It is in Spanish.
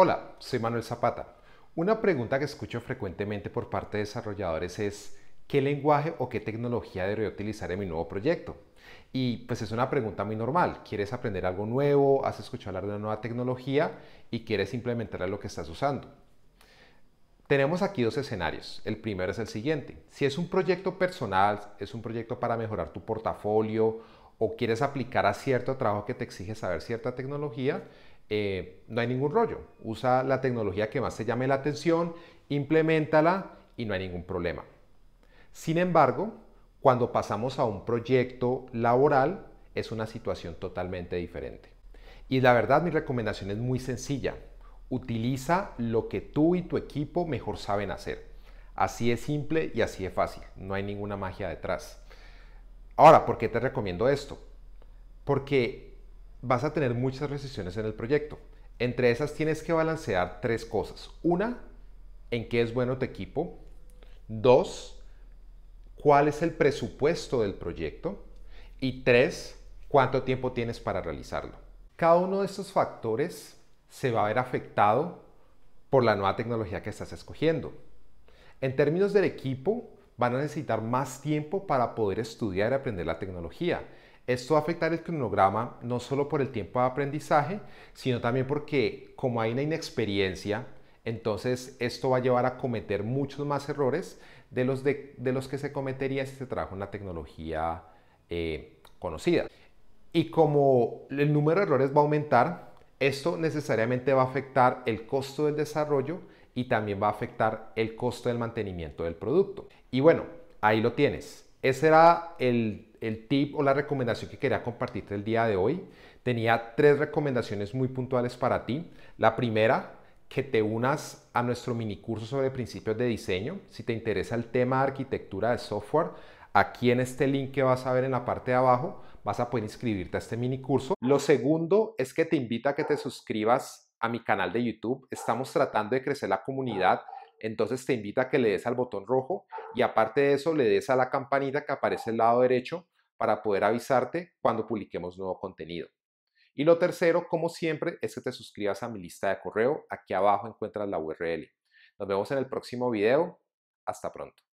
Hola, soy Manuel Zapata. Una pregunta que escucho frecuentemente por parte de desarrolladores es ¿qué lenguaje o qué tecnología debería utilizar en mi nuevo proyecto? Y pues es una pregunta muy normal. ¿Quieres aprender algo nuevo? ¿Has escuchado hablar de una nueva tecnología? ¿Y quieres implementar lo que estás usando? Tenemos aquí dos escenarios. El primero es el siguiente. Si es un proyecto personal, es un proyecto para mejorar tu portafolio o quieres aplicar a cierto trabajo que te exige saber cierta tecnología, eh, no hay ningún rollo. Usa la tecnología que más te llame la atención, implementala y no hay ningún problema. Sin embargo, cuando pasamos a un proyecto laboral, es una situación totalmente diferente. Y la verdad, mi recomendación es muy sencilla. Utiliza lo que tú y tu equipo mejor saben hacer. Así es simple y así es fácil. No hay ninguna magia detrás. Ahora, ¿por qué te recomiendo esto? Porque vas a tener muchas decisiones en el proyecto. Entre esas tienes que balancear tres cosas. Una, en qué es bueno tu equipo. Dos, cuál es el presupuesto del proyecto. Y tres, cuánto tiempo tienes para realizarlo. Cada uno de estos factores se va a ver afectado por la nueva tecnología que estás escogiendo. En términos del equipo, van a necesitar más tiempo para poder estudiar y aprender la tecnología. Esto va a afectar el cronograma no solo por el tiempo de aprendizaje, sino también porque como hay una inexperiencia, entonces esto va a llevar a cometer muchos más errores de los, de, los que se cometería si se trabaja una tecnología eh, conocida. Y como el número de errores va a aumentar, esto necesariamente va a afectar el costo del desarrollo y también va a afectar el costo del mantenimiento del producto. Y bueno, ahí lo tienes. Ese era el, tip o la recomendación que quería compartirte el día de hoy. Tenía tres recomendaciones muy puntuales para ti. La primera, que te unas a nuestro mini curso sobre principios de diseño. Si te interesa el tema de arquitectura de software, aquí en este link que vas a ver en la parte de abajo, vas a poder inscribirte a este mini curso. Lo segundo es que te invito a que te suscribas a mi canal de YouTube. Estamos tratando de crecer la comunidad entonces te invita a que le des al botón rojo y aparte de eso le des a la campanita que aparece al lado derecho para poder avisarte cuando publiquemos nuevo contenido. Y lo tercero, como siempre, es que te suscribas a mi lista de correo. Aquí abajo encuentras la URL. Nos vemos en el próximo video. Hasta pronto.